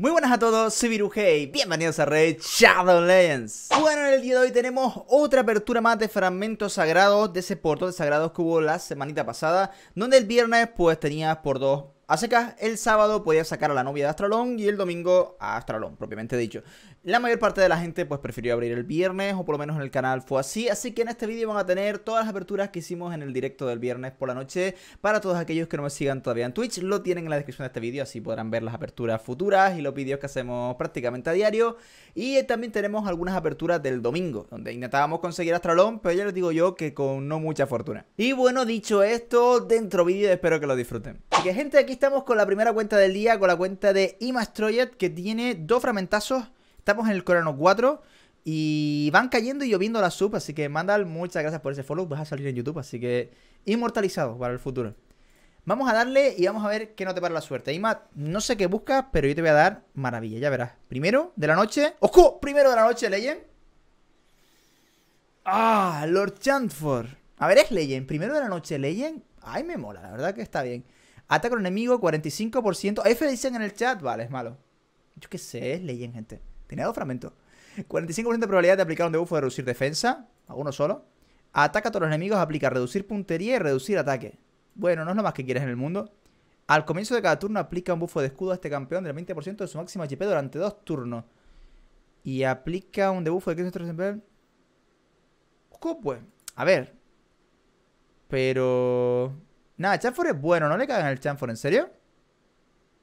Muy buenas a todos, soy Viruje y bienvenidos a Red Shadow Legends Bueno, en el día de hoy tenemos otra apertura más de fragmentos sagrados De ese portal de sagrados que hubo la semanita pasada Donde el viernes pues tenías por dos Así que el sábado podía sacar a la novia de Astralón y el domingo a Astralon, propiamente dicho. La mayor parte de la gente pues prefirió abrir el viernes o por lo menos en el canal fue así, así que en este vídeo van a tener todas las aperturas que hicimos en el directo del viernes por la noche. Para todos aquellos que no me sigan todavía en Twitch, lo tienen en la descripción de este vídeo, así podrán ver las aperturas futuras y los vídeos que hacemos prácticamente a diario. Y eh, también tenemos algunas aperturas del domingo, donde intentábamos conseguir Astralon, pero ya les digo yo que con no mucha fortuna. Y bueno, dicho esto, dentro vídeo espero que lo disfruten. Así que gente, aquí estamos con la primera cuenta del día, con la cuenta de Imastroyet, que tiene dos fragmentazos. Estamos en el Corano 4 y van cayendo y lloviendo las sub, así que Mandal, muchas gracias por ese follow. Vas a salir en YouTube, así que inmortalizado para el futuro. Vamos a darle y vamos a ver qué no te para la suerte. Ima, no sé qué buscas, pero yo te voy a dar maravilla, ya verás. Primero de la noche. ¡Ojo! Primero de la noche, leyen ¡Ah! Lord Chantford. A ver, es Legend. Primero de la noche, Legend. Ay, me mola, la verdad que está bien. Ataca a enemigo 45%. F dicen en el chat. Vale, es malo. Yo qué sé, es en gente. Tiene dos fragmentos. 45% de probabilidad de aplicar un debuff de reducir defensa. A uno solo. Ataca a todos los enemigos, aplica reducir puntería y reducir ataque. Bueno, no es lo más que quieres en el mundo. Al comienzo de cada turno aplica un buffo de escudo a este campeón del 20% de su máxima HP durante dos turnos. Y aplica un debuffo de 15 desempeño? pues? A ver. Pero... Nada, Chanfor es bueno, no le cagan el Chanfor, ¿en serio?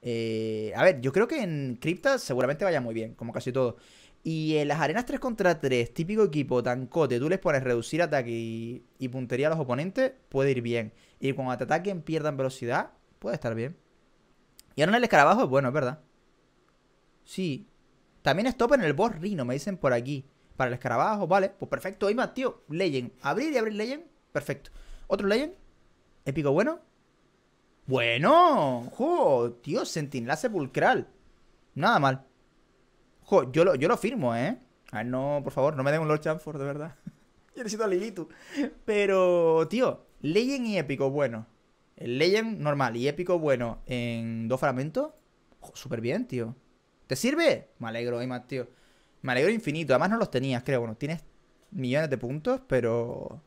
Eh, a ver, yo creo que en Crypta seguramente vaya muy bien, como casi todo. Y en las arenas 3 contra 3, típico equipo, tancote, tú les pones reducir ataque y, puntería a los oponentes, puede ir bien. Y cuando te ataquen, pierdan velocidad, puede estar bien. Y ahora en el escarabajo es bueno, es verdad. Sí. También stop en el boss Rino, me dicen por aquí. Para el escarabajo, vale. Pues perfecto. Ahí más, tío. Legend. Abrir y abrir Legend. Perfecto. ¿Otro Legend? ¿Épico bueno? Bueno, jo, tío, sentinela sepulcral. Nada mal. Jo, yo lo, yo lo firmo, ¿eh? A ver, no, por favor, no me den un Lord Chamford, de verdad. yo necesito a Lilitu. Pero, tío, Legend y épico bueno. El Legend normal y épico bueno en dos fragmentos. Súper bien, tío. ¿Te sirve? Me alegro, más, tío. Me alegro infinito. Además no los tenías, creo. Bueno, tienes millones de puntos, pero...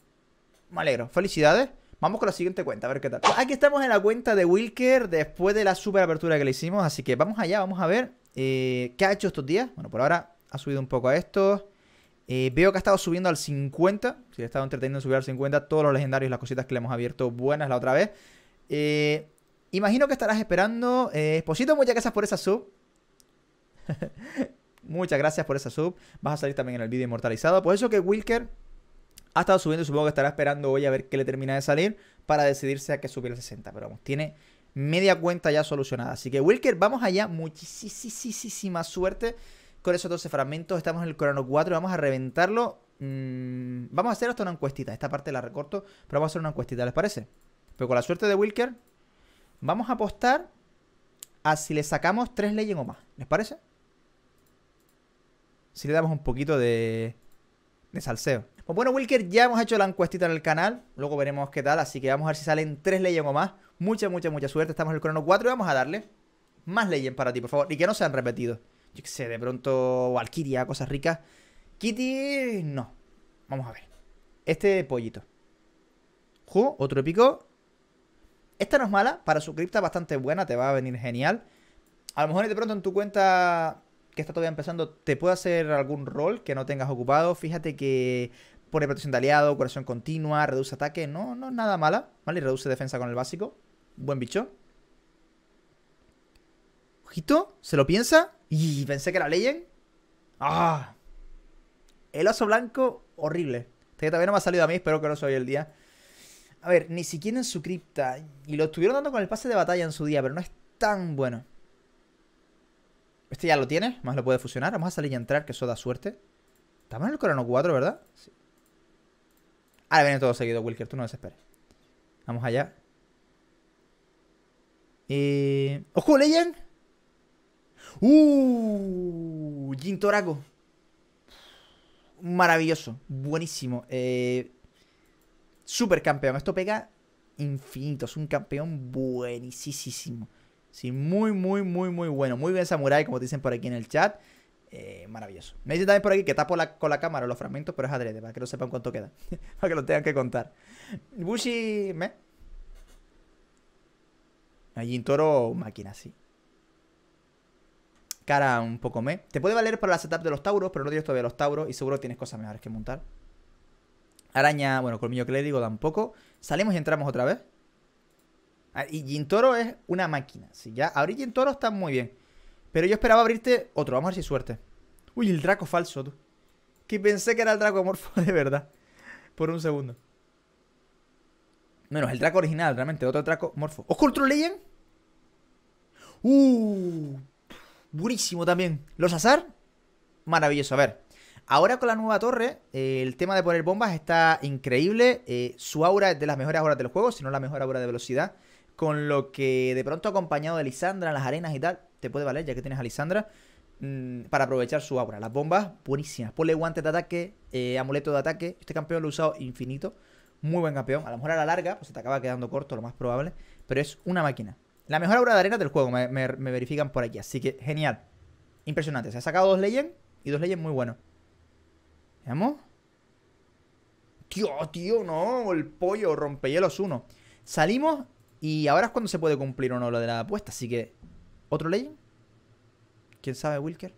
Me alegro. Felicidades. Vamos con la siguiente cuenta, a ver qué tal. Pues aquí estamos en la cuenta de Wilker después de la super apertura que le hicimos. Así que vamos allá, vamos a ver eh, qué ha hecho estos días. Bueno, por ahora ha subido un poco a esto. Eh, veo que ha estado subiendo al 50. Si le he estado entreteniendo subir al 50. Todos los legendarios, las cositas que le hemos abierto buenas la otra vez. Eh, imagino que estarás esperando. Eh, muchas gracias por esa sub. muchas gracias por esa sub. Vas a salir también en el vídeo inmortalizado. Por eso que Wilker ha estado subiendo y supongo que estará esperando hoy a ver qué le termina de salir para decidirse a que subir el 60. Pero vamos, tiene media cuenta ya solucionada. Así que Wilker, vamos allá. Muchísima suerte con esos 12 fragmentos. Estamos en el Corano 4 vamos a reventarlo. Mm, vamos a hacer hasta una encuestita. Esta parte la recorto, pero vamos a hacer una encuestita, ¿les parece? Pero con la suerte de Wilker, vamos a apostar a si le sacamos 3 leyes o más. ¿Les parece? Si le damos un poquito de, de salseo. Pues bueno, Wilker, ya hemos hecho la encuestita en el canal. Luego veremos qué tal. Así que vamos a ver si salen tres leyes o más. Mucha, mucha, mucha suerte. Estamos en el crono 4 y vamos a darle más leyes para ti, por favor. Y que no sean repetidos. Yo qué sé, de pronto Valkyria, cosas ricas. Kitty, no. Vamos a ver. Este pollito. Ju, otro épico. Esta no es mala. Para su cripta bastante buena. Te va a venir genial. A lo mejor de pronto en tu cuenta que está todavía empezando, te puede hacer algún rol que no tengas ocupado. Fíjate que Pone protección de aliado, curación continua, reduce ataque. No, no nada mala, ¿vale? Y reduce defensa con el básico. Buen bicho. Ojito, se lo piensa. Y pensé que era leyen ¡Ah! El oso blanco, horrible. Este que todavía no me ha salido a mí, espero que no soy el día. A ver, ni siquiera en su cripta. Y lo estuvieron dando con el pase de batalla en su día, pero no es tan bueno. Este ya lo tiene, más lo puede fusionar. Vamos a salir y entrar, que eso da suerte. Estamos en el Corano 4, ¿verdad? Sí. Ahora viene todo seguido, Wilker, tú no desesperes. Vamos allá. ¡Ojo, Legend! ¡Uh! Jin Toraco. Maravilloso. Buenísimo. Eh, Super campeón. Esto pega infinito. Es un campeón buenísimo. Sí, muy, muy, muy, muy bueno. Muy bien, Samurai, como te dicen por aquí en el chat. Eh, maravilloso. Me dice también por aquí que tapo con la cámara los fragmentos, pero es adrede, para que no sepan cuánto queda. para que lo tengan que contar. Bushi. ¿Me? Allí Toro, máquina, sí. Cara un poco me. Te puede valer para la setup de los tauros, pero no tienes todavía los tauros y seguro tienes cosas mejores que montar. Araña, bueno, colmillo clérigo tampoco. Salimos y entramos otra vez. Ah, y Jintoro es una máquina. Sí ya abrir Jintoro está muy bien. Pero yo esperaba abrirte otro. Vamos a ver si suerte. Uy, el Draco falso, tú. Que pensé que era el Draco Morfo de verdad. Por un segundo. Menos el Draco original, realmente. Otro Draco Morfo. ¡Oscultro Legend! ¡Uh! Buenísimo también. Los azar. Maravilloso. A ver. Ahora con la nueva torre, eh, el tema de poner bombas está increíble. Eh, su aura es de las mejores auras del juego, si no la mejor aura de velocidad. Con lo que de pronto acompañado de Lisandra en las arenas y tal, te puede valer, ya que tienes a Lisandra, mm, para aprovechar su aura. Las bombas, buenísimas. Ponle guantes de ataque, eh, amuleto de ataque. Este campeón lo he usado infinito. Muy buen campeón. A lo mejor a la larga, pues se te acaba quedando corto, lo más probable. Pero es una máquina. La mejor aura de arena del juego, me, verifican por aquí. Así que genial. Impresionante. Se ha sacado dos Legends y dos Legends muy buenos. ¿Veamos? Tío, tío, no. El pollo, rompehielos uno. Salimos y ahora es cuando se puede cumplir o no lo de la apuesta. Así que ¿Otro Legend? ¿Quién sabe, Wilker?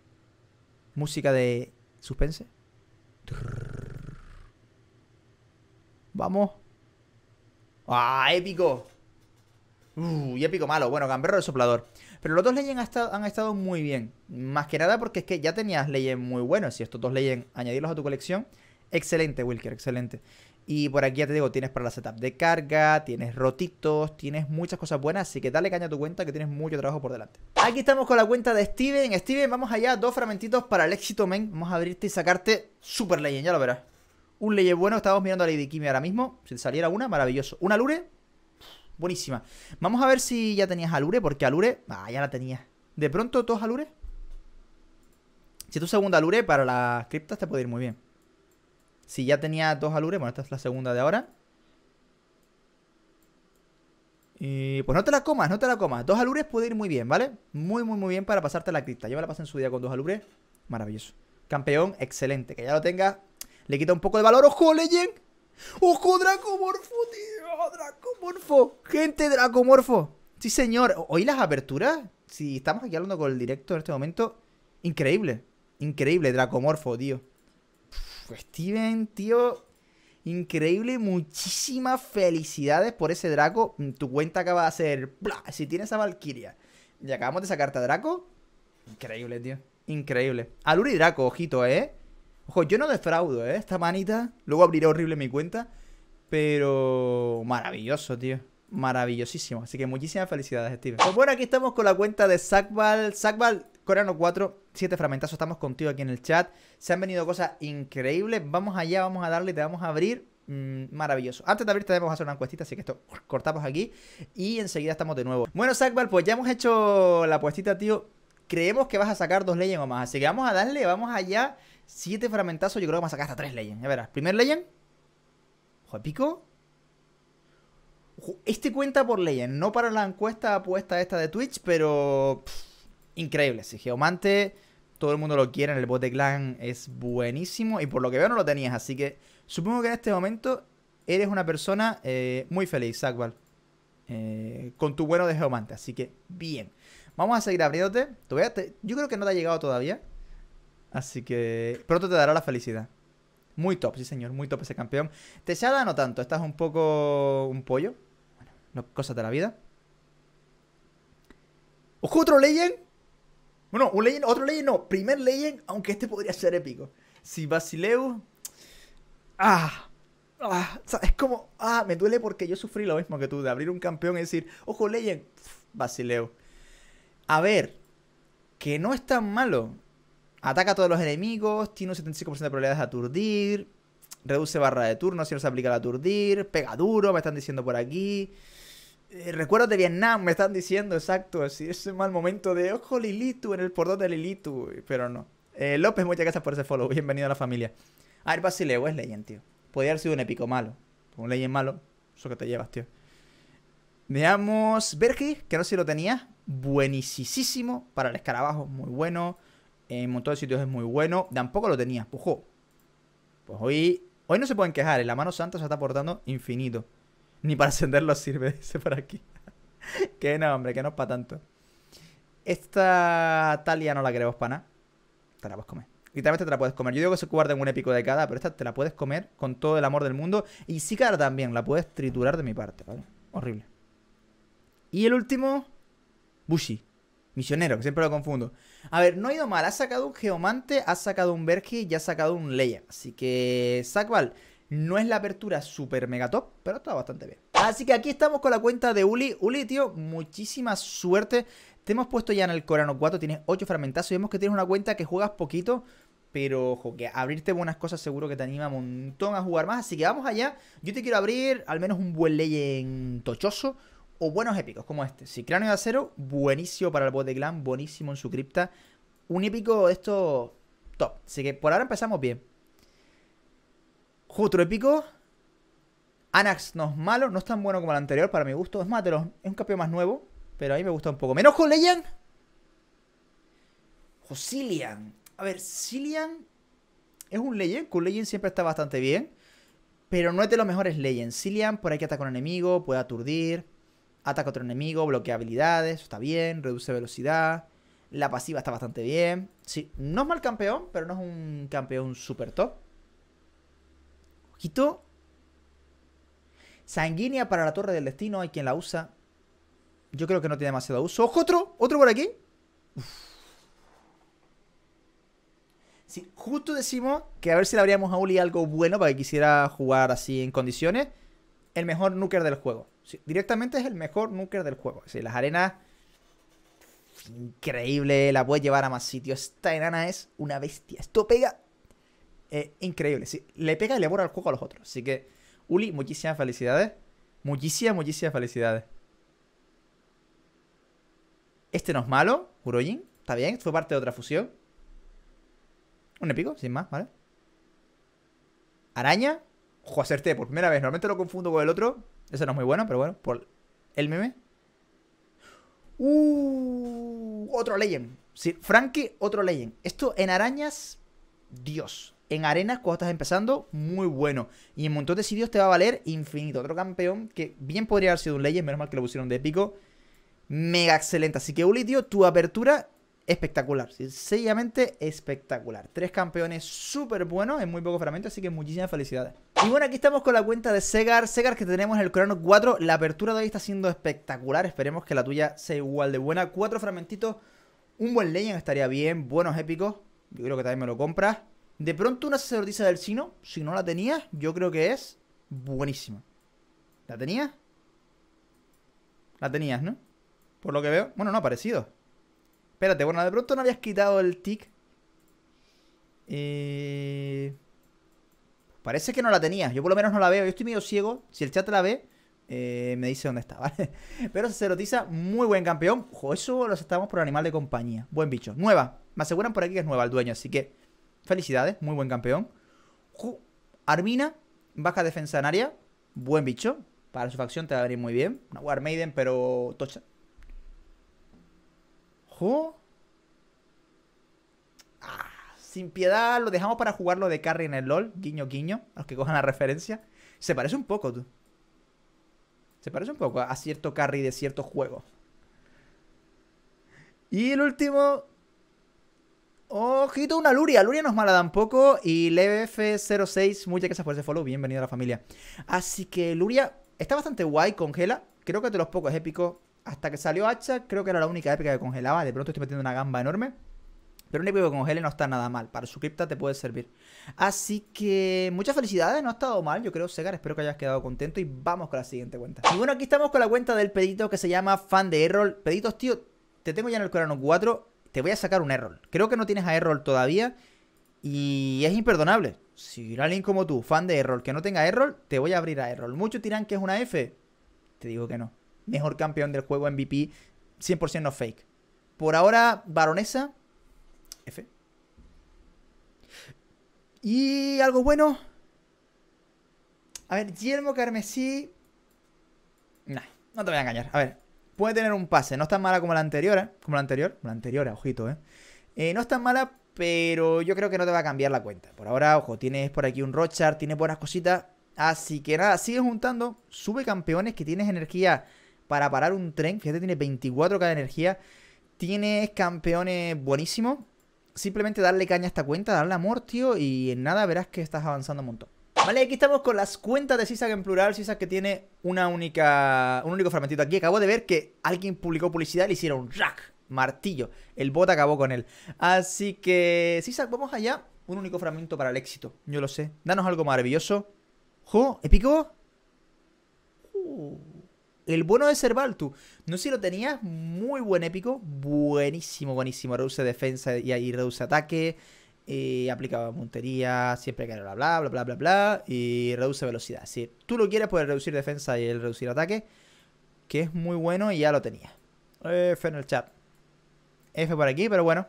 Música de suspense. Vamos. ¡Ah, épico! Uh, y épico malo. Bueno, Gamberro de soplador. Pero los dos Legends han estado, han estado muy bien. Más que nada porque es que ya tenías Legends muy buenos. Y estos dos Legends, añadirlos a tu colección. Excelente, Wilker, excelente. Y por aquí ya te digo, tienes para la setup de carga, tienes rotitos, tienes muchas cosas buenas, así que dale caña a tu cuenta que tienes mucho trabajo por delante. Aquí estamos con la cuenta de Steven. Steven, vamos allá, dos fragmentitos para el éxito, men. Vamos a abrirte y sacarte Super Legend, ya lo verás. Un Legend bueno, estamos mirando a Lady Kimi ahora mismo. Si te saliera una, maravilloso. Una Lure, buenísima. Vamos a ver si ya tenías Alure, porque Alure... Ah, ya la tenía ¿De pronto todos alures Si tu segunda Alure para las criptas te puede ir muy bien. Si ya tenía dos alures, bueno, esta es la segunda de ahora. Y pues no te la comas, no te la comas. Dos alures puede ir muy bien, ¿vale? Muy, muy, muy bien para pasarte la cripta. Yo me la pasé en su día con dos alures. Maravilloso. Campeón, excelente. Que ya lo tenga Le quita un poco de valor. ¡Ojo, Legend! ¡Ojo, Dracomorfo, tío! Dracomorfo! ¡Gente, Dracomorfo! Sí, señor. ¿oí las aperturas. Si estamos aquí hablando con el directo en este momento. Increíble. Increíble, Dracomorfo, tío. Pues, Steven, tío, increíble. Muchísimas felicidades por ese Draco. Mm, tu cuenta acaba de ser Si tienes a Valkyria y acabamos de sacarte a Draco. Increíble, tío. Increíble. Aluri Draco, ojito, ¿eh? Ojo, yo no defraudo, ¿eh? Esta manita. Luego abriré horrible mi cuenta. Pero maravilloso, tío. Maravillosísimo. Así que muchísimas felicidades, Steven. Pues bueno, aquí estamos con la cuenta de Zagbal Zagbal, coreano 4. Siete fragmentazos, estamos contigo aquí en el chat. Se han venido cosas increíbles. Vamos allá, vamos a darle, te vamos a abrir. Mm, maravilloso. Antes de abrir tenemos debemos hacer una encuestita, así que esto cortamos aquí y enseguida estamos de nuevo. Bueno, Sackbar, pues ya hemos hecho la puestita, tío. Creemos que vas a sacar dos leyes o más, así que vamos a darle, vamos allá. Siete fragmentazos, yo creo que vamos a sacar hasta tres leyes. A verás. Primer leyen Ojo pico. este cuenta por leyes, no para la encuesta apuesta esta de Twitch, pero... increíble, sí. Geomante todo el mundo lo quiere en el bote clan, es buenísimo y por lo que veo no lo tenías, así que supongo que en este momento eres una persona eh, muy feliz, Zagval. Eh, con tu bueno de geomante, así que bien. Vamos a seguir abriéndote, yo creo que no te ha llegado todavía, así que pronto te dará la felicidad. Muy top, sí señor, muy top ese campeón. Te Techada no tanto, estás un poco un pollo, bueno, cosas de la vida. otro Legend bueno, un Legend, otro Legend no. Primer Legend, aunque este podría ser épico. Si Basileu, Ah. ah es como, ah, me duele porque yo sufrí lo mismo que tú, de abrir un campeón y decir, ojo, Legend, Basileu. Basileo. A ver, que no es tan malo. Ataca a todos los enemigos, tiene un 75% de probabilidades de aturdir, reduce barra de turno si no se aplica el aturdir, pega duro, me están diciendo por aquí. Eh, recuerdo de Vietnam, me están diciendo, exacto, así, ese mal momento de, ojo, Lilitu, en el portón de Lilitu, pero no. Eh, López, muchas gracias por ese follow, bienvenido a la familia. A ver, Basileo es Legend, tío. Podría haber sido un épico malo. Un Legend malo, eso que te llevas, tío. Veamos Bergi, que no sé si lo tenía. Buenísimo para el escarabajo, muy bueno. En un montón de sitios es muy bueno. Tampoco lo tenía. pujo. Pues hoy, hoy no se pueden quejar, eh, la mano santa se está aportando infinito. Ni para encenderlo sirve, dice por aquí. que no, hombre, que no es para tanto. Esta talia no la queremos para nada. Te la puedes comer. Literalmente te la puedes comer. Yo digo que se en un épico de cada, pero esta te la puedes comer con todo el amor del mundo. Y cara también, la puedes triturar de mi parte, ¿vale? Horrible. Y el último, Bushi. Misionero, que siempre lo confundo. A ver, no ha ido mal. Ha sacado un Geomante, ha sacado un Bergi y ha sacado un Leia. Así que, Sakval, no es la apertura super mega top, pero está bastante bien. Así que aquí estamos con la cuenta de Uli. Uli, tío, muchísima suerte. Te hemos puesto ya en el Corano 4, tienes 8 fragmentazos. vemos que tienes una cuenta que juegas poquito, pero ojo, que abrirte buenas cosas seguro que te anima un montón a jugar más. Así que vamos allá. Yo te quiero abrir al menos un buen Legend tochoso o buenos épicos como este. Si Cráneo de Acero, buenísimo para el bot de clan, buenísimo en su cripta. Un épico esto top. Así que por ahora empezamos bien. Jutro épico. Anax no es malo, no es tan bueno como el anterior para mi gusto. Es más, es un campeón más nuevo, pero a mí me gusta un poco. Menos con O Josilian. A ver, Silian es un Legend. Con Legend siempre está bastante bien. Pero no es de los mejores Legends. Silian por ahí que ataca a un enemigo, puede aturdir. Ataca a otro enemigo, bloquea habilidades, está bien. Reduce velocidad. La pasiva está bastante bien. Sí, no es mal campeón, pero no es un campeón super top. Sanguínea para la torre del destino, hay quien la usa. Yo creo que no tiene demasiado uso. ¡Ojo, otro! ¿Otro por aquí? justo decimos que a ver si le habríamos a Uli algo bueno para que quisiera jugar así en condiciones. El mejor nuker del juego. directamente es el mejor nuker del juego. Si las arenas. Increíble, la puedes llevar a más sitios. Esta enana es una bestia. Esto pega es increíble. le pega y le borra el juego a los otros. Así que, Uli, muchísimas felicidades. Muchísimas, muchísimas felicidades. Este no es malo, Urojin. Está bien, fue parte de otra fusión. Un épico, sin más, ¿vale? Araña. Ojo, por primera vez. Normalmente lo confundo con el otro. Ese no es muy bueno, pero bueno, por el meme. Uh, otro Legend. Sí, Frankie, otro Legend. Esto en arañas, Dios en arenas cuando estás empezando, muy bueno. Y en un montón de sitios te va a valer infinito. Otro campeón que bien podría haber sido un Legend, menos mal que lo pusieron de épico. Mega excelente. Así que Ulitio, tu apertura espectacular. Sencillamente espectacular. Tres campeones súper buenos en muy pocos fragmentos, así que muchísimas felicidades. Y bueno, aquí estamos con la cuenta de Segar. Segar que tenemos en el Crono 4. La apertura de hoy está siendo espectacular. Esperemos que la tuya sea igual de buena. Cuatro fragmentitos. Un buen Legend estaría bien. Buenos épicos. Yo creo que también me lo compras. De pronto una sacerdotisa del sino, si no la tenías, yo creo que es buenísima. ¿La tenías? La tenías, ¿no? Por lo que veo. Bueno, no ha aparecido. Espérate, bueno, de pronto no habías quitado el tick. Eh, parece que no la tenías. Yo por lo menos no la veo. Yo estoy medio ciego. Si el chat la ve, eh, me dice dónde está, ¿vale? Pero sacerdotisa, muy buen campeón. Ojo, eso lo aceptamos por animal de compañía. Buen bicho. Nueva. Me aseguran por aquí que es nueva el dueño, así que Felicidades, muy buen campeón. Armina, baja defensa en área. Buen bicho. Para su facción te va a venir muy bien. Una War Maiden, pero tocha. Ah, sin piedad, lo dejamos para jugarlo de carry en el LOL. Guiño, guiño. A los que cojan la referencia. Se parece un poco, tú. Se parece un poco a cierto carry de cierto juego. Y el último, Ojito, una Luria. Luria no es mala tampoco. Y LBF06, muchas gracias por ese follow. Bienvenido a la familia. Así que Luria está bastante guay. Congela. Creo que de los pocos épicos. Hasta que salió Hacha, creo que era la única épica que congelaba. De pronto estoy metiendo una gamba enorme. Pero un épico que congele no está nada mal. Para su cripta te puede servir. Así que muchas felicidades. No ha estado mal, yo creo, Segar. Espero que hayas quedado contento. Y vamos con la siguiente cuenta. Y bueno, aquí estamos con la cuenta del pedito que se llama Fan de Errol. Peditos, tío, te tengo ya en el Corano 4 te voy a sacar un error. Creo que no tienes a error todavía y es imperdonable. Si alguien como tú, fan de error, que no tenga error, te voy a abrir a error. Muchos dirán que es una F. Te digo que no. Mejor campeón del juego MVP, 100% no fake. Por ahora, baronesa, F. Y algo bueno. A ver, Guillermo Carmesí. Nah, no te voy a engañar. A ver, Puede tener un pase, no es tan mala como la anterior, ¿eh? como la anterior, la anterior, ojito, ¿eh? ¿eh? No es tan mala, pero yo creo que no te va a cambiar la cuenta. Por ahora, ojo, tienes por aquí un Rochard, tienes buenas cositas. Así que nada, sigue juntando, sube campeones que tienes energía para parar un tren. Fíjate, tiene 24k de energía. Tienes campeones buenísimos. Simplemente darle caña a esta cuenta, darle amor, tío, y en nada verás que estás avanzando un montón. Vale, aquí estamos con las cuentas de Sisak en plural. Sisak que tiene una única, un único fragmentito aquí. Acabo de ver que alguien publicó publicidad y le hicieron rack, martillo. El bot acabó con él. Así que, Sisak, vamos allá. Un único fragmento para el éxito. Yo lo sé. Danos algo maravilloso. ¡Jo! ¿Épico? Uh, el bueno de Servaltu. No sé si lo tenías. Muy buen épico. Buenísimo, buenísimo. Reduce defensa y, ahí reduce ataque y aplicaba montería siempre que bla, bla, bla, bla, bla, bla, y reduce velocidad. Si tú lo quieres, puedes reducir defensa y el reducir ataque, que es muy bueno y ya lo tenía. F en el chat. F por aquí, pero bueno.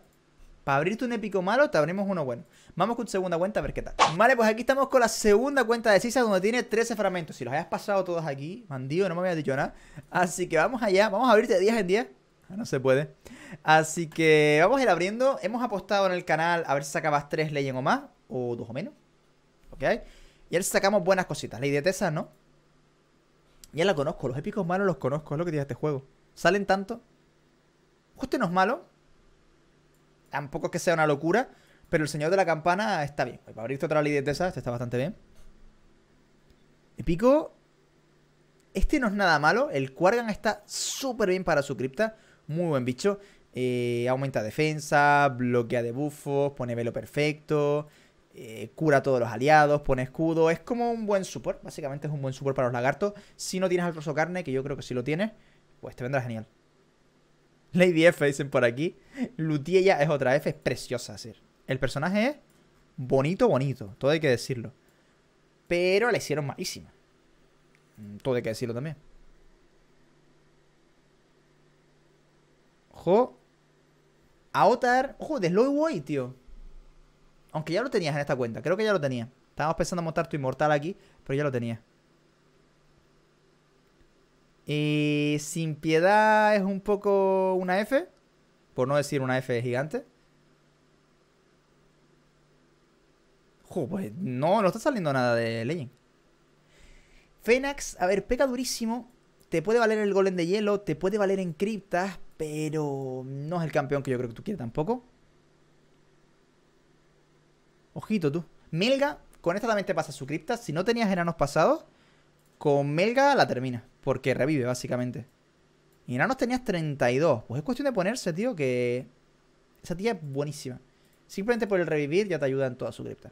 Para abrirte un épico malo, te abrimos uno bueno. Vamos con segunda cuenta a ver qué tal. Vale, pues aquí estamos con la segunda cuenta de Cisa donde tiene 13 fragmentos. Si los hayas pasado todos aquí, mandío, no me había dicho nada. Así que vamos allá, vamos a abrirte de 10 en 10. no se puede. Así que vamos a ir abriendo. Hemos apostado en el canal a ver si sacabas tres leyes o más, o dos o menos. ¿Ok? Y ahora sacamos buenas cositas. Ley de tesas ¿no? Ya la conozco, los épicos malos los conozco, es lo que tiene este juego. Salen tanto. Justo no es malo. Tampoco es que sea una locura. Pero el señor de la campana está bien. a abrirte otra ley de esa, este está bastante bien. Épico. Este no es nada malo. El Quargan está súper bien para su cripta. Muy buen bicho. Eh, aumenta defensa, bloquea de pone velo perfecto, eh, cura a todos los aliados, pone escudo. Es como un buen support, básicamente es un buen support para los lagartos. Si no tienes al trozo carne, que yo creo que si lo tienes, pues te vendrá genial. Lady F, dicen por aquí. Lutiella es otra F, es preciosa. Ser. El personaje es bonito, bonito, todo hay que decirlo. Pero la hicieron malísima. Mm, todo hay que decirlo también. A Aotar. Ojo, de Slow Way, tío. Aunque ya lo tenías en esta cuenta. Creo que ya lo tenía. Estábamos pensando en montar tu inmortal aquí, pero ya lo tenía. Y sin piedad es un poco una F. Por no decir una F gigante. Ojo, pues no, no está saliendo nada de Legend. Fenax, a ver, pega durísimo. Te puede valer el golem de hielo, te puede valer en criptas, pero no es el campeón que yo creo que tú quieres tampoco. Ojito tú. Melga, con esta también te pasa su cripta. Si no tenías enanos pasados, con Melga la termina. Porque revive, básicamente. Y enanos tenías 32. Pues es cuestión de ponerse, tío, que... Esa tía es buenísima. Simplemente por el revivir ya te ayuda en toda su cripta.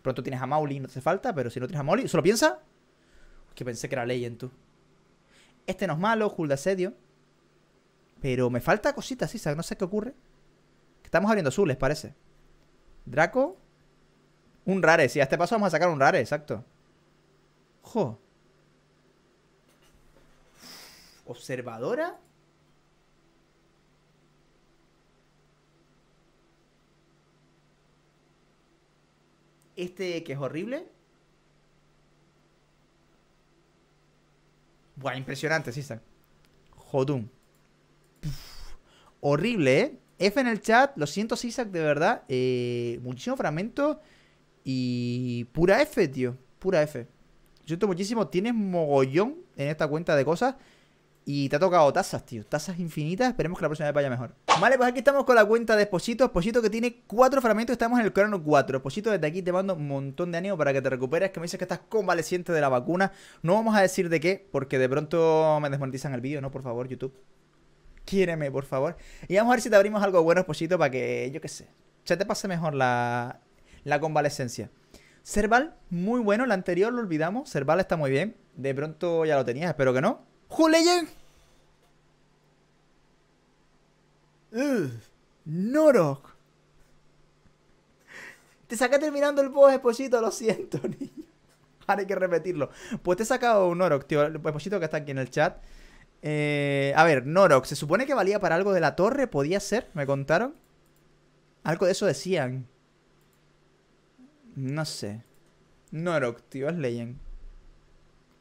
Pronto tienes a Mauli, no te hace falta, pero si no tienes a Mauli, ¿solo piensa? que pensé que era en tú. Este no es malo, Hulda Asedio. Pero me falta cositas, Isaac. No sé qué ocurre. Estamos abriendo les parece. Draco. Un rare. Sí, a este paso vamos a sacar un rare, exacto. Jo. Observadora. Este que es horrible. Buah, impresionante, Isaac Jodum horrible, ¿eh? F en el chat, lo siento, Isaac, de verdad. Eh, muchísimo fragmento y pura F, tío. Pura F. Lo siento muchísimo, tienes mogollón en esta cuenta de cosas. Y te ha tocado tazas, tío. Tazas infinitas. Esperemos que la próxima vez vaya mejor. Vale, pues aquí estamos con la cuenta de Esposito. Esposito que tiene cuatro fragmentos. Estamos en el crono 4. Esposito, desde aquí te mando un montón de ánimo para que te recuperes. Que me dices que estás convaleciente de la vacuna. No vamos a decir de qué, porque de pronto me desmonetizan el vídeo, ¿no? Por favor, YouTube quiéreme, por favor. Y vamos a ver si te abrimos algo bueno, Esposito, para que, yo qué sé, se te pase mejor la, la convalescencia. Cerval, muy bueno. La anterior lo olvidamos. Cerval está muy bien. De pronto ya lo tenías, espero que no. ¡Juleyen! ¡Norok! Te saqué terminando el boss, Esposito, lo siento, niño. Ahora hay que repetirlo. Pues te he sacado un Norok, tío. El Esposito pues que está aquí en el chat. Eh, a ver, Norok, se supone que valía para algo de la torre, podía ser, me contaron. Algo de eso decían. No sé. Norok, tío, es Legend.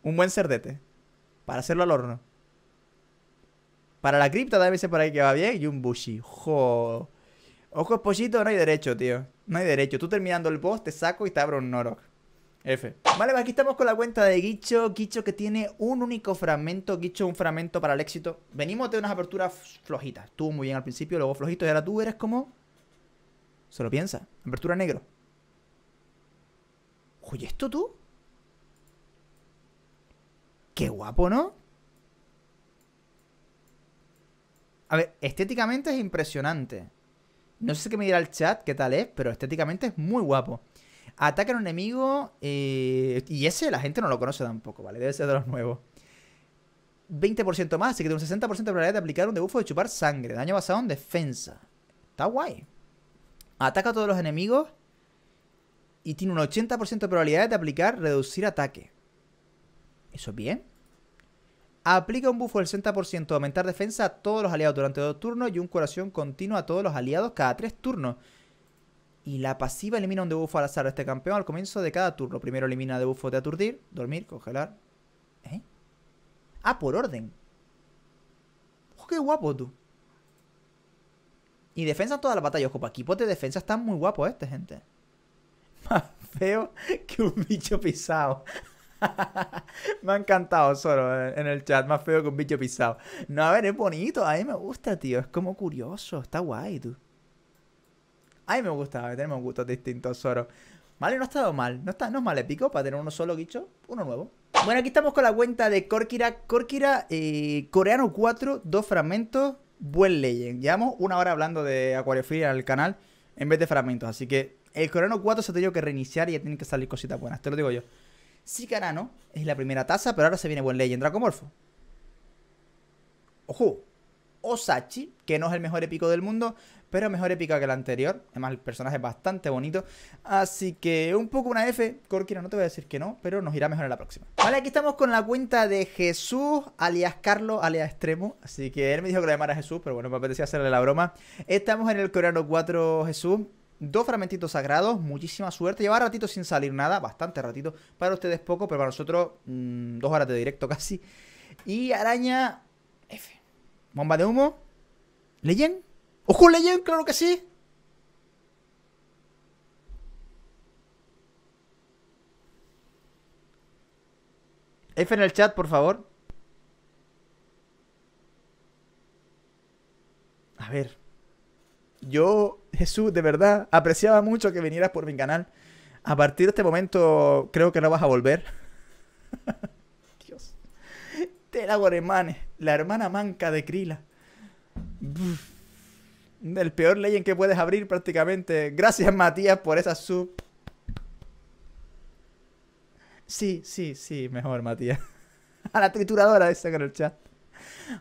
Un buen cerdete. Para hacerlo al horno. Para la cripta vez veces por ahí que va bien. Y un bushi. Jo. Ojo pollito, no hay derecho, tío. No hay derecho. Tú terminando el boss, te saco y te abro un Norok. F. Vale, pues aquí estamos con la cuenta de Guicho. Guicho que tiene un único fragmento. Guicho, un fragmento para el éxito. Venimos de unas aperturas flojitas. Estuvo muy bien al principio, luego flojito. Y ahora tú eres como. Se lo piensa. Apertura negro. Oye, ¿esto tú? Qué guapo, ¿no? A ver, estéticamente es impresionante. No sé qué me dirá el chat, qué tal es, pero estéticamente es muy guapo. Ataca a un enemigo eh, y ese la gente no lo conoce tampoco, ¿vale? Debe ser de los nuevos. 20% más, así que tiene un 60% de probabilidad de aplicar un debuffo de chupar sangre. Daño basado en defensa. Está guay. Ataca a todos los enemigos y tiene un 80% de probabilidad de aplicar reducir ataque. ¿Eso es bien? Aplica un buffo del 60% de aumentar defensa a todos los aliados durante dos turnos y un curación continua a todos los aliados cada tres turnos. Y la pasiva elimina un debuffo al azar de este campeón al comienzo de cada turno. Primero elimina debuffo de aturdir, dormir, congelar. ¿Eh? Ah, por orden. qué guapo tú. Y defensa toda la batalla. Ojo, equipos de defensa está muy guapo este, gente. Más feo que un bicho pisado. me ha encantado solo en el chat, más feo que un bicho pisado. No, a ver, es bonito, a mí me gusta, tío, es como curioso, está guay, tú. A mí me gustaba, tenemos gustos distintos, Zoro. Vale, no ha estado mal. No, está, es mal épico para tener uno solo, guicho, Uno nuevo. Bueno, aquí estamos con la cuenta de Corkira. Corkira, eh, coreano 4, dos fragmentos, buen legend. Llevamos una hora hablando de Aquariofilia en el canal en vez de fragmentos. Así que el coreano 4 se ha tenido que reiniciar y ya tienen que salir cositas buenas. Te lo digo yo. Sí, Sicarano es la primera taza, pero ahora se viene buen legend. Dracomorfo. Ojo, Osachi, que no es el mejor épico del mundo, pero mejor épica que el anterior. Además, el personaje es bastante bonito. Así que un poco una F, Corkino, no te voy a decir que no, pero nos irá mejor en la próxima. Vale, aquí estamos con la cuenta de Jesús, alias Carlos, alias Extremo. Así que él me dijo que lo llamara Jesús, pero bueno, me apetecía hacerle la broma. Estamos en el Coreano 4 Jesús. Dos fragmentitos sagrados, muchísima suerte. Lleva ratito sin salir nada, bastante ratito. Para ustedes poco, pero para nosotros mm, dos horas de directo casi. Y araña, Bomba de humo. Leyen. ¡Ojo, Leyen! ¡Claro que sí! F en el chat, por favor. A ver. Yo, Jesús, de verdad, apreciaba mucho que vinieras por mi canal. A partir de este momento, creo que no vas a volver. Estela Guaremanes, la hermana manca de Krila. El peor ley en que puedes abrir prácticamente. Gracias Matías por esa sub. Sí, sí, sí, mejor Matías. A la trituradora esa en el chat.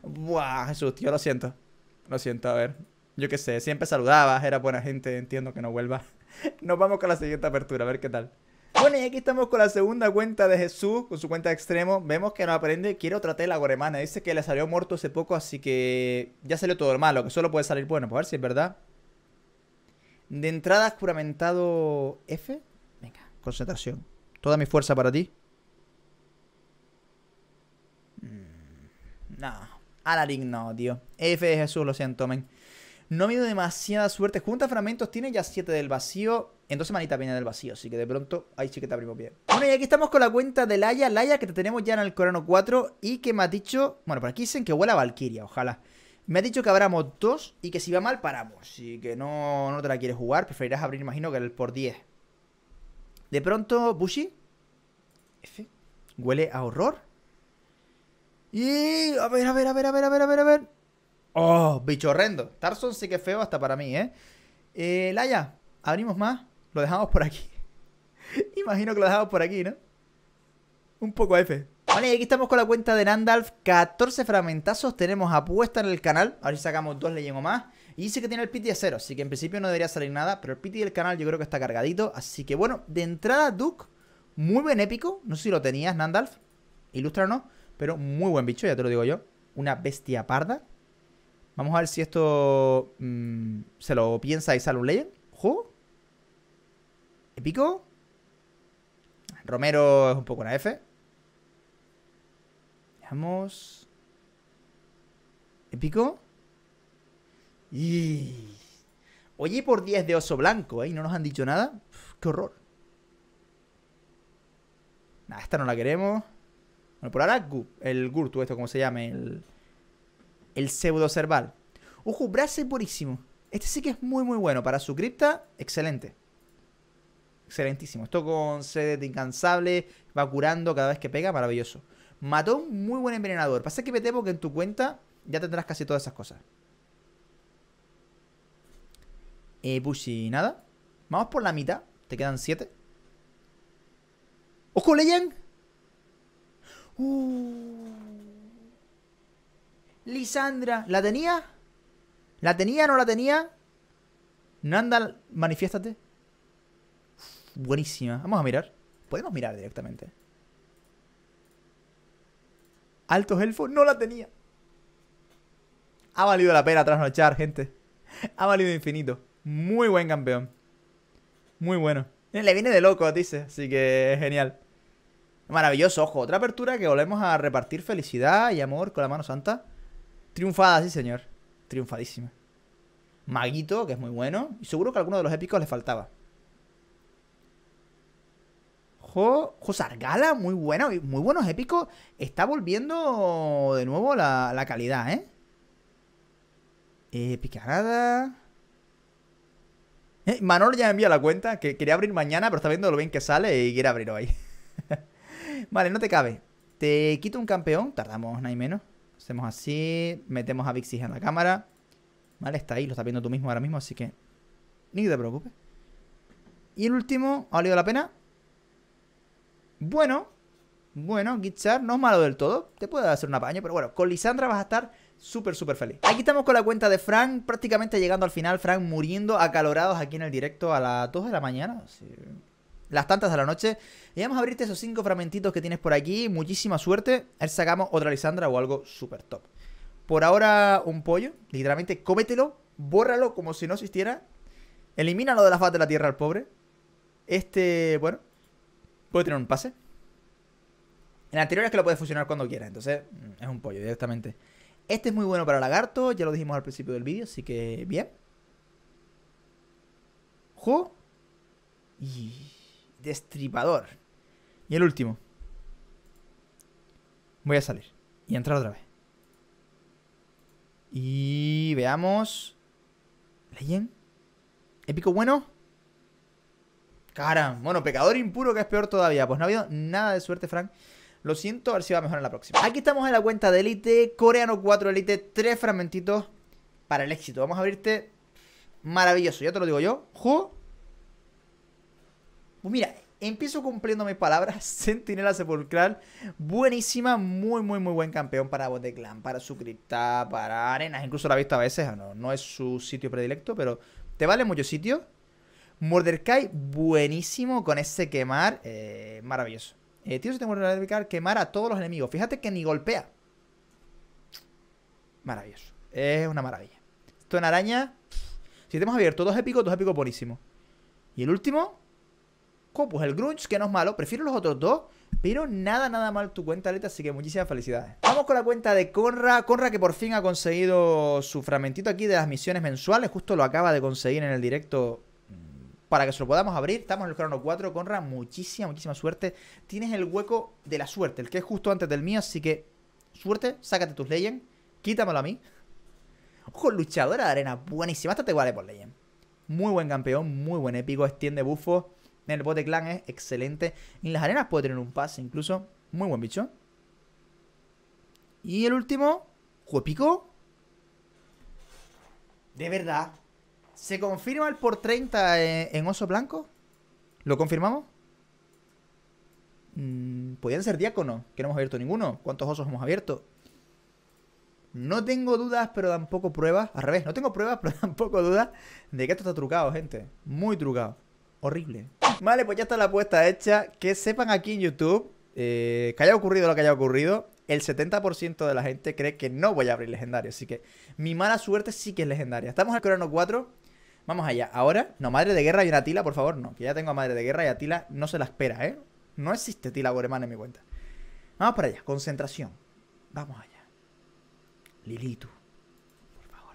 Buah, Jesús, tío, lo siento. Lo siento, a ver. Yo qué sé, siempre saludabas, era buena gente, entiendo que no vuelva Nos vamos con la siguiente apertura, a ver qué tal. Bueno, y aquí estamos con la segunda cuenta de Jesús, con su cuenta de extremo. Vemos que no aprende, quiere otra la goremana. Dice que le salió muerto hace poco, así que ya salió todo el malo que solo puede salir bueno. Pues a ver si es verdad. De entrada, juramentado F. Venga, concentración. Toda mi fuerza para ti. Mm, no, Alaric no, tío. F de Jesús, lo siento, men. No me dio demasiada suerte. Junta fragmentos, tiene ya 7 del vacío. Entonces manita viene del vacío, así que de pronto ahí sí que te abrimos bien. Bueno, y aquí estamos con la cuenta de Laia. Laia que te tenemos ya en el Corano 4 y que me ha dicho... Bueno, por aquí dicen que huele a Valkyria, ojalá. Me ha dicho que abramos dos y que si va mal paramos. Y que no, te la quieres jugar, preferirás abrir, imagino, que el por 10. De pronto, Bushi. Huele a horror. Y... A ver, a ver, a ver, a ver, a ver, a ver, a ver. Oh, bicho horrendo. Tarson sí que feo hasta para mí, ¿eh? Eh, Laia, abrimos más. Lo dejamos por aquí. Imagino que lo dejamos por aquí, ¿no? Un poco F. Vale, aquí estamos con la cuenta de Nandalf. 14 fragmentazos tenemos apuesta en el canal. A ver si sacamos dos leyendas más. Y dice que tiene el pity a cero, así que en principio no debería salir nada. Pero el pity del canal yo creo que está cargadito. Así que bueno, de entrada, Duke, muy buen épico. No sé si lo tenías, Nandalf. Ilustra no. Pero muy buen bicho, ya te lo digo yo. Una bestia parda. Vamos a ver si esto mm, se lo piensa y sale un legend. ¿Juego? Épico. Romero es un poco una F. Veamos. ¿Y Y... Oye, por 10 de oso blanco, ¿eh? Y no nos han dicho nada. ¡Qué horror! Nada, esta no la queremos. Bueno, por ahora, el Gurtu, esto como se llame, el, el pseudo cerval. Ojo, Brase buenísimo. Este sí que es muy, muy bueno. Para su cripta, excelente. Excelentísimo. Esto con sed incansable, va curando cada vez que pega, maravilloso. Matón, muy buen envenenador. Pasa que me temo que en tu cuenta ya tendrás casi todas esas cosas. Eh, Bushi, nada. Vamos por la mitad. Te quedan siete ¡Ojo, Legend! Uh. Lisandra, ¿la tenía? ¿La tenía o no la tenía? nanda manifiéstate buenísima. Vamos a mirar. Podemos mirar directamente. Altos elfos, no la tenía. Ha valido la pena trasnochar, gente. Ha valido infinito. Muy buen campeón. Muy bueno. Eh, le viene de loco, dice. Así que es genial. Maravilloso, ojo. Otra apertura que volvemos a repartir felicidad y amor con la mano santa. Triunfada, sí, señor. Triunfadísima. Maguito, que es muy bueno. Y seguro que a alguno de los épicos le faltaba. Josar Gala, muy bueno, muy buenos épicos. Está volviendo de nuevo la, calidad, ¿eh? Épica eh, picarada. Eh, Manolo ya envía la cuenta, que quería abrir mañana, pero está viendo lo bien que sale y quiere abrir hoy. vale, no te cabe. Te quito un campeón, tardamos nada y menos. Hacemos así, metemos a Vixis en la cámara. Vale, está ahí, lo está viendo tú mismo ahora mismo, así que ni te preocupes. Y el último, ¿ha valido la pena? Bueno, bueno, Gitchar no es malo del todo. Te puede hacer un apaño, pero bueno, con Lisandra vas a estar súper, súper feliz. Aquí estamos con la cuenta de Frank, prácticamente llegando al final. Frank muriendo acalorados aquí en el directo a las 2 de la mañana. Las tantas de la noche. Y vamos a abrirte esos 5 fragmentitos que tienes por aquí. Muchísima suerte. A ver sacamos otra Lisandra o algo súper top. Por ahora, un pollo. Literalmente, cómetelo, bórralo como si no existiera. Elimínalo de la faz de la tierra al pobre. Este, bueno, puede tener un pase. El anterior es que lo puede fusionar cuando quiera, entonces mm, es un pollo directamente. Este es muy bueno para lagarto, ya lo dijimos al principio del vídeo, así que bien. ju Y... Destripador. Y el último. Voy a salir. Y entrar otra vez. Y veamos. ¿Leyen? Épico bueno. Caramba, bueno, pecador impuro que es peor todavía. Pues no ha habido nada de suerte, Frank. Lo siento, a ver si va mejor en la próxima. Aquí estamos en la cuenta de Elite, Coreano 4 Elite, tres fragmentitos para el éxito. Vamos a abrirte maravilloso, ya te lo digo yo. Jo. Pues mira, empiezo cumpliendo mis palabras. Sentinela Sepulcral, buenísima, muy, muy, muy buen campeón para Bot Clan, para su cripta, para arenas. Incluso la he visto a veces, no, no es su sitio predilecto, pero te vale mucho sitio. Mordecai, buenísimo con ese quemar. Eh, maravilloso. Eh, tengo 7 Mordecai, quemar a todos los enemigos. Fíjate que ni golpea. Maravilloso. Es una maravilla. Esto en araña. Si tenemos abierto dos épicos, dos épicos buenísimos. Y el último. Oh, pues el Grunge, que no es malo. Prefiero los otros dos. Pero nada, nada mal tu cuenta, Leta. así que muchísimas felicidades. Vamos con la cuenta de Conra. Conra que por fin ha conseguido su fragmentito aquí de las misiones mensuales. Justo lo acaba de conseguir en el directo para que se lo podamos abrir. Estamos en el crono 4, Conra. Muchísima, muchísima suerte. Tienes el hueco de la suerte, el que es justo antes del mío. Así que, suerte, sácate tus Legend. Quítamelo a mí. Ojo, luchadora de arena. Buenísima. Esta te vale eh, por Legend. Muy buen campeón, muy buen épico. Extiende bufo. En el bote clan es excelente. En las arenas puede tener un pase incluso. Muy buen bicho. Y el último, Juepico. De verdad, ¿Se confirma el por 30 eh, en, Oso Blanco? ¿Lo confirmamos? Podrían mm, Podían ser diáconos, que no hemos abierto ninguno. ¿Cuántos osos hemos abierto? No tengo dudas, pero tampoco pruebas. Al revés, no tengo pruebas, pero tampoco dudas de que esto está trucado, gente. Muy trucado. Horrible. Vale, pues ya está la apuesta hecha. Que sepan aquí en YouTube eh, que haya ocurrido lo que haya ocurrido. El 70% de la gente cree que no voy a abrir legendario. Así que mi mala suerte sí que es legendaria. Estamos al crono 4. Vamos allá. Ahora, no, madre de guerra y una tila, por favor, no. Que ya tengo a madre de guerra y a tila no se la espera, ¿eh? No existe tila Goreman en mi cuenta. Vamos para allá, concentración. Vamos allá. Lilitu, por favor.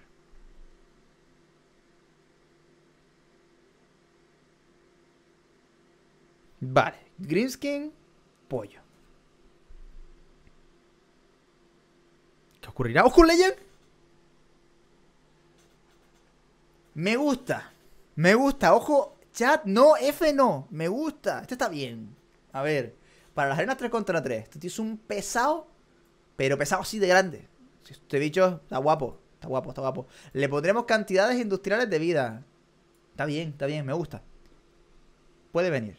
Vale, Greenskin, pollo. ¿Qué ocurrirá? ¿Ojo Legend! Me gusta. Me gusta. Ojo, chat, no, F no. Me gusta. este está bien. A ver, para las arenas 3 contra 3, este es un pesado, pero pesado así de grande. Este bicho está guapo. Está guapo, está guapo. Le pondremos cantidades industriales de vida. Está bien, está bien, me gusta. Puede venir.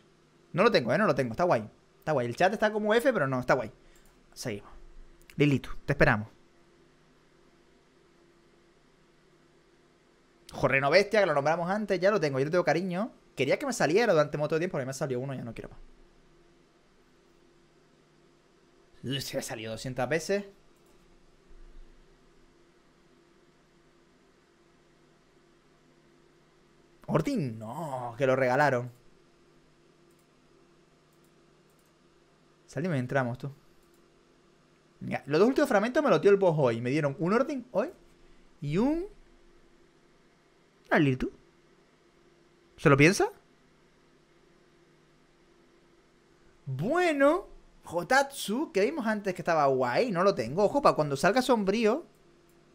No lo tengo, ¿eh? No lo tengo. Está guay. Está guay. El chat está como F, pero no, está guay. Seguimos. Lilito, te esperamos. Jorreno Bestia, que lo nombramos antes, ya lo tengo, yo le tengo cariño. Quería que me saliera durante mucho tiempo, pero me salió uno, ya no quiero más. se ha salido 200 veces. ¿Ordin? no, que lo regalaron. Salimos y entramos, tú. los dos últimos fragmentos me lo dio el boss hoy. Me dieron un Ordin hoy y un ¿Se lo piensa? Bueno, Jotatsu, que vimos antes que estaba guay, no lo tengo. Ojo, para cuando salga sombrío.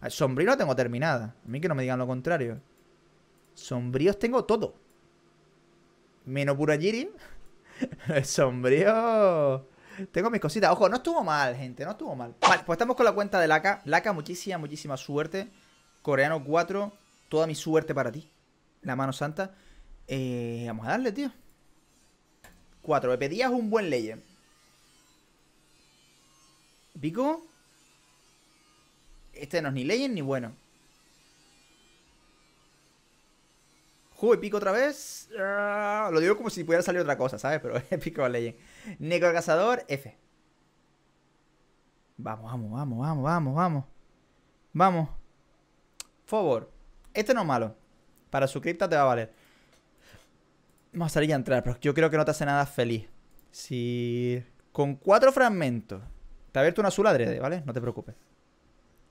Eh, sombrío lo tengo terminada. A mí que no me digan lo contrario. Sombríos tengo todo. Menos Burajiri. sombrío. Tengo mis cositas. Ojo, no estuvo mal, gente. No estuvo mal. Vale, pues estamos con la cuenta de Laka. Laka, muchísima, muchísima suerte. Coreano 4 toda mi suerte para ti. La mano santa. Eh, vamos a darle, tío. cuatro Me pedías un buen Legend. Pico. Este no es ni Legend ni bueno. Juego pico otra vez. Ah, lo digo como si pudiera salir otra cosa, ¿sabes? Pero épico a Legend. Necro Cazador, F. Vamos, vamos, vamos, vamos, vamos, vamos. Vamos. Favor. Este no es malo. Para su cripta te va a valer. Vamos a salir a entrar, pero yo creo que no te hace nada feliz. Si con cuatro fragmentos te ha abierto una azul adrede, ¿vale? No te preocupes.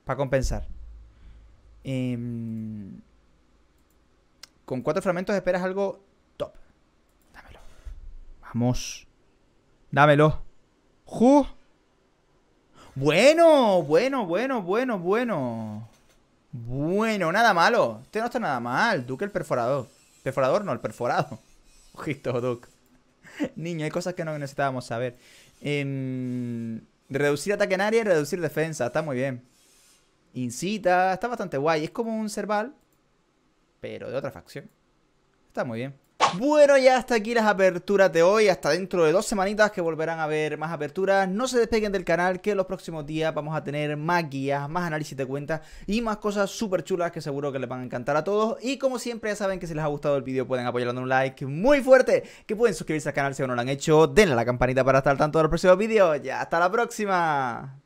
Para compensar. Em, con cuatro fragmentos esperas algo top. Dámelo. Vamos. Dámelo. ¡Ju! Bueno, bueno, bueno, bueno, bueno. Bueno, nada malo. Este no está nada mal. Duke el perforador. Perforador no, el perforado. Ojito, Duke. Niño, hay cosas que no necesitábamos saber. Em, reducir ataque en área y reducir defensa. Está muy bien. Incita. Está bastante guay. Es como un Cerval, pero de otra facción. Está muy bien. Bueno, ya hasta aquí las aperturas de hoy. Hasta dentro de dos semanitas que volverán a ver más aperturas. No se despeguen del canal que los próximos días vamos a tener más guías, más análisis de cuentas y más cosas súper chulas que seguro que les van a encantar a todos. Y como siempre ya saben que si les ha gustado el vídeo pueden apoyarlo un like muy fuerte. Que pueden suscribirse al canal si aún no lo han hecho. Denle a la campanita para estar al tanto de los próximos vídeos. Ya hasta la próxima.